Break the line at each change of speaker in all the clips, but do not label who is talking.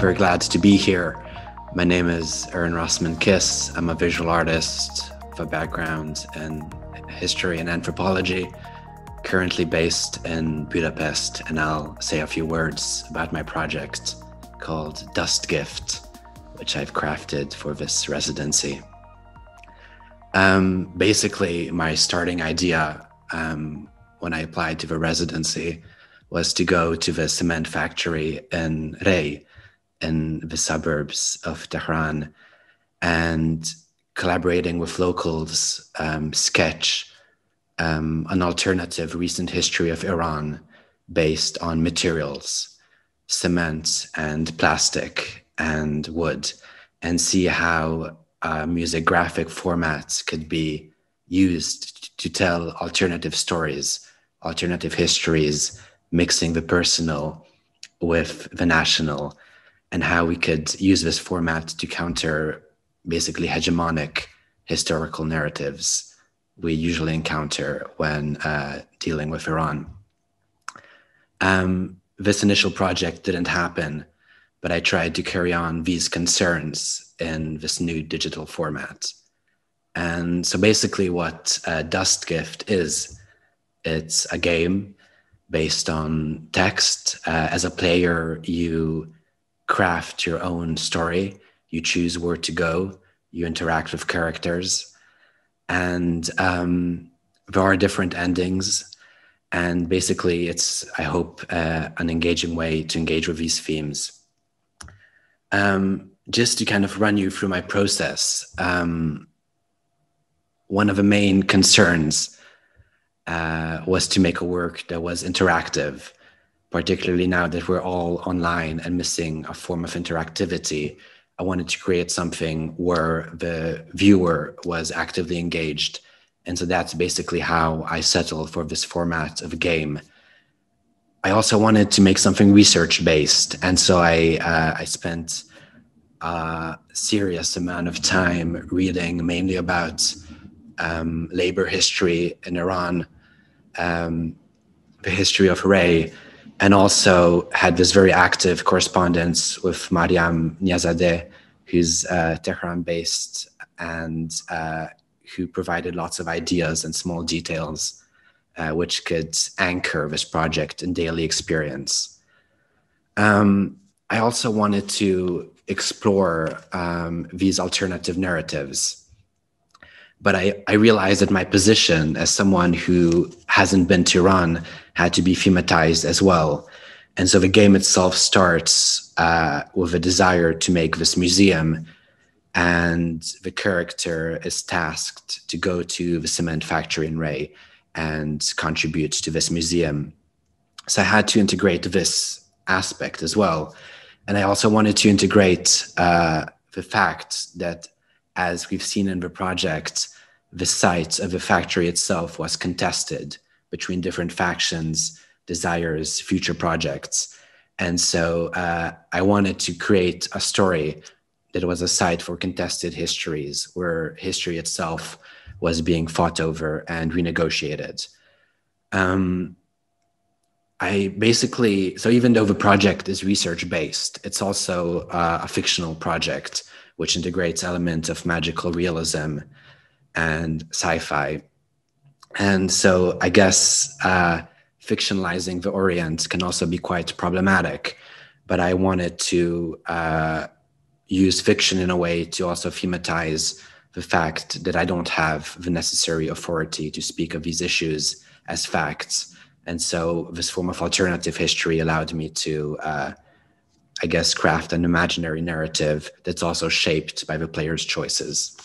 very glad to be here. My name is Erin Rossman Kiss. I'm a visual artist with a background in history and anthropology, currently based in Budapest, and I'll say a few words about my project called Dust Gift, which I've crafted for this residency. Um, basically, my starting idea um, when I applied to the residency was to go to the cement factory in Rey, in the suburbs of Tehran and collaborating with locals, um, sketch um, an alternative recent history of Iran based on materials, cement and plastic and wood, and see how uh, music graphic formats could be used to tell alternative stories, alternative histories, mixing the personal with the national and how we could use this format to counter basically hegemonic historical narratives we usually encounter when uh, dealing with Iran. Um, this initial project didn't happen, but I tried to carry on these concerns in this new digital format. And so basically, what uh, Dust Gift is, it's a game based on text. Uh, as a player, you craft your own story. You choose where to go. You interact with characters, and um, there are different endings. And basically, it's I hope uh, an engaging way to engage with these themes. Um, just to kind of run you through my process, um, one of the main concerns uh, was to make a work that was interactive particularly now that we're all online and missing a form of interactivity. I wanted to create something where the viewer was actively engaged. And so that's basically how I settled for this format of a game. I also wanted to make something research based. And so I, uh, I spent a serious amount of time reading mainly about um, labor history in Iran, um, the history of Ray and also had this very active correspondence with Mariam Niazadeh, who's uh, Tehran based and uh, who provided lots of ideas and small details uh, which could anchor this project in daily experience. Um, I also wanted to explore um, these alternative narratives but I, I realized that my position as someone who hasn't been to Iran had to be thematized as well. And so the game itself starts uh, with a desire to make this museum, and the character is tasked to go to the cement factory in Ray and contribute to this museum. So I had to integrate this aspect as well. And I also wanted to integrate uh, the fact that as we've seen in the project, the site of the factory itself was contested between different factions, desires, future projects. And so uh, I wanted to create a story that was a site for contested histories, where history itself was being fought over and renegotiated. Um, I basically, so even though the project is research based, it's also uh, a fictional project which integrates elements of magical realism and sci-fi. And so I guess uh, fictionalizing the Orient can also be quite problematic, but I wanted to uh, use fiction in a way to also thematize the fact that I don't have the necessary authority to speak of these issues as facts. And so this form of alternative history allowed me to uh, I guess, craft an imaginary narrative that's also shaped by the player's choices.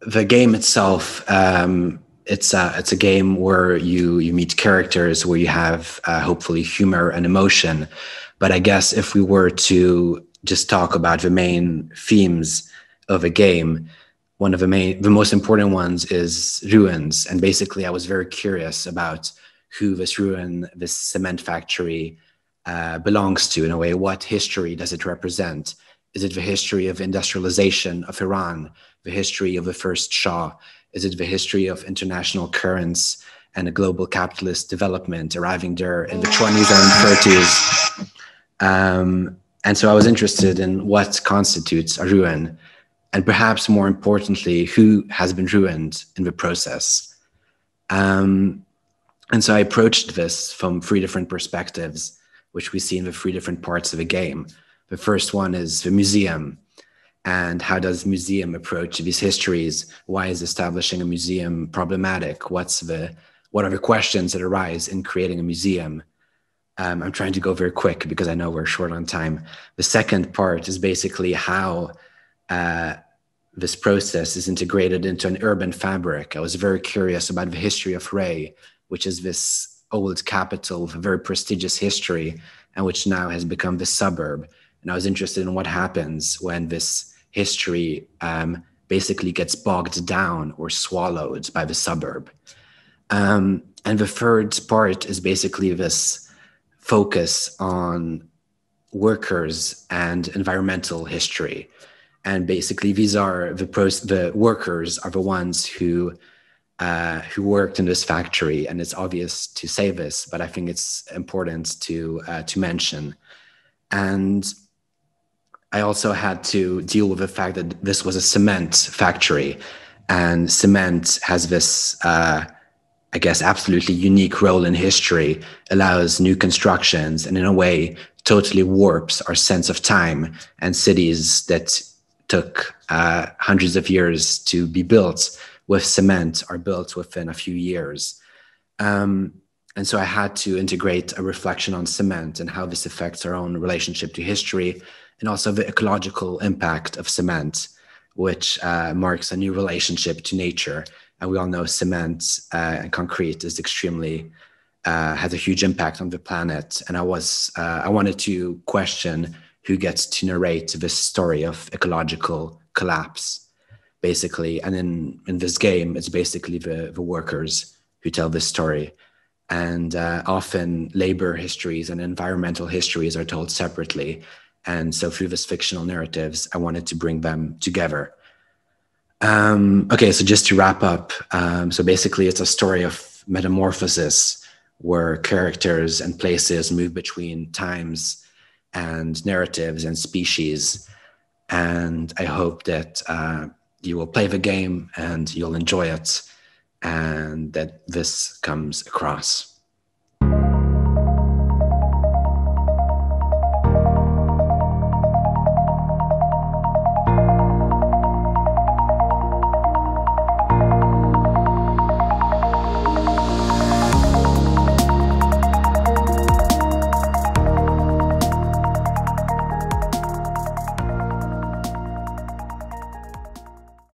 The game itself, um, it's a, it's a game where you you meet characters where you have uh, hopefully humor and emotion, but I guess if we were to just talk about the main themes of a game, one of the main the most important ones is ruins, and basically I was very curious about who this ruin, this cement factory uh, belongs to in a way? What history does it represent? Is it the history of industrialization of Iran, the history of the first Shah? Is it the history of international currents and a global capitalist development arriving there in the 20s and 30s? Um, and so I was interested in what constitutes a ruin, and perhaps more importantly, who has been ruined in the process. Um, and so I approached this from three different perspectives which we see in the three different parts of a game. The first one is the museum. And how does the museum approach these histories? Why is establishing a museum problematic? What's the what are the questions that arise in creating a museum? Um, I'm trying to go very quick because I know we're short on time. The second part is basically how uh, this process is integrated into an urban fabric. I was very curious about the history of Ray, which is this old capital with a very prestigious history and which now has become the suburb. And I was interested in what happens when this history um, basically gets bogged down or swallowed by the suburb. Um, and the third part is basically this focus on workers and environmental history. And basically, these are the, pros- the workers are the ones who uh, who worked in this factory, and it's obvious to say this, but I think it's important to uh, to mention. And I also had to deal with the fact that this was a cement factory, and cement has this, uh, I guess, absolutely unique role in history. Allows new constructions, and in a way, totally warps our sense of time and cities that took uh, hundreds of years to be built with cement are built within a few years. Um, and so I had to integrate a reflection on cement and how this affects our own relationship to history and also the ecological impact of cement, which uh, marks a new relationship to nature. And we all know cement uh, and concrete is extremely, uh, has a huge impact on the planet. And I was, uh, I wanted to question who gets to narrate this story of ecological collapse basically. And in, in this game, it's basically the, the workers who tell this story. And uh, often labor histories and environmental histories are told separately. And so through this fictional narratives, I wanted to bring them together. Um, okay, so just to wrap up, um, so basically it's a story of metamorphosis where characters and places move between times and narratives and species. And I hope that uh, you will play the game and you'll enjoy it and that this comes across